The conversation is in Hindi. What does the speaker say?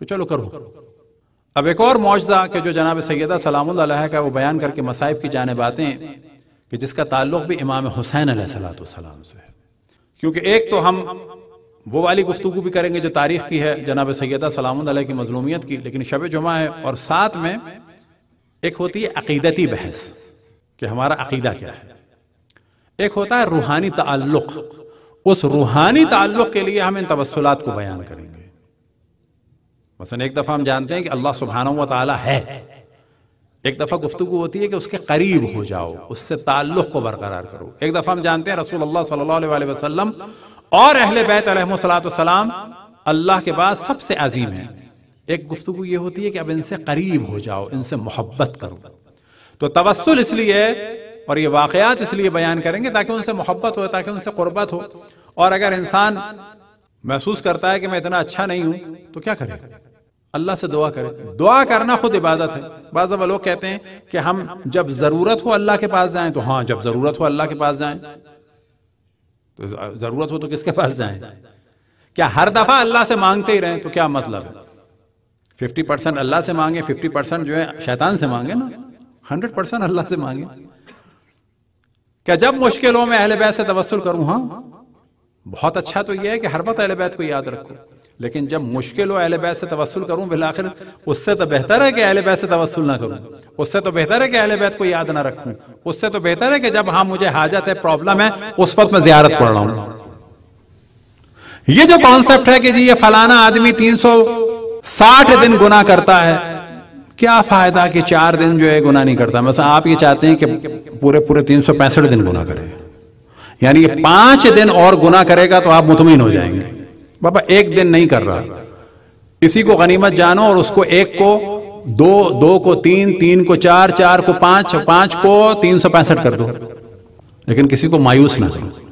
कि तो चलो करो अब एक और मुआवजा कि जो जनाब सैदा सलाम का वो बयान करके मसाइब की जाने बातें कि जिसका ताल्लुक भी इमाम हुसैन सलाम से है क्योंकि एक तो हम वो वाली गुफ्तु भी करेंगे जो तारीख की है जनाब सैदा सलाम की मजलूमियत की लेकिन शब जुमा है और साथ में एक होती है अकीदती बहस कि हमारा अकीदा क्या है एक होता है रूहानी ताल्लुक़ उस रूहानी ताल्लुक़ के लिए हम इन तबसलात को बयान करेंगे मसलन एक दफ़ा हम जानते हैं कि अल्लाह सुबहाना व ताली है एक दफ़ा गुफ्तु होती है कि उसके करीब हो जाओ उससे ताल्लुक़ को बरकरार करो एक दफ़ा हम जानते हैं रसूल अल्लाह सल्लल्लाहु और अहल बैत सलाम अल्लाह के बाद सबसे अजीम है एक गुफ्तु ये होती है कि अब इनसे करीब हो जाओ इनसे मोहब्बत करो तो तवसल इसलिए और ये वाकयात इसलिए बयान करेंगे ताकि उनसे मोहब्बत हो ताकि उनसे कुर्बत हो और अगर इंसान महसूस करता है कि मैं इतना अच्छा नहीं हूँ तो क्या करेगा अल्लाह से दुआ करें दुआ करना खुद इबादत है बाज़ लोग कहते हैं कि हम जब ज़रूरत हो अल्लाह के पास जाएं तो हाँ जब ज़रूरत हो अल्लाह के पास जाएं तो ज़रूरत हो तो किसके पास जाएं क्या हर दफ़ा अल्लाह से मांगते ही रहें तो क्या मतलब है फिफ्टी परसेंट अल्लाह से मांगे फिफ्टी परसेंट जो है शैतान से मांगे ना हंड्रेड परसेंट अल्लाह से मांगे क्या जब मुश्किलों में अहल बैत से तवसल करूँ हाँ बहुत अच्छा तो यह है कि हर वक्त अहल बैत को याद रखो लेकिन जब मुश्किल हो अहल बैत से तवसल करूँ बिलाखिर उससे तो बेहतर है कि अहल बैत से तवसल ना करूँ उससे तो बेहतर है कि अहल बैत को याद ना रखूँ उससे तो बेहतर है कि जब हाँ मुझे हाजत है प्रॉब्लम है उस वक्त मैं ज्यारत पढ़ रहा हूँ ये जो कॉन्सेप्ट है कि जी ये फलाना आदमी तीन सौ साठ दिन गुना करता है क्या फायदा कि चार दिन जो है गुना नहीं करता बस आप ये चाहते हैं कि पूरे पूरे तीन सौ पैंसठ दिन गुना करे यानी ये पांच दिन और गुना करेगा तो आप मुतमिन हो जाएंगे बाबा एक दिन नहीं कर रहा इसी को गनीमत जानो और उसको एक को दो दो को तीन तीन को चार चार को पांच पांच को तीन सौ पैंसठ कर दो लेकिन किसी को मायूस ना करो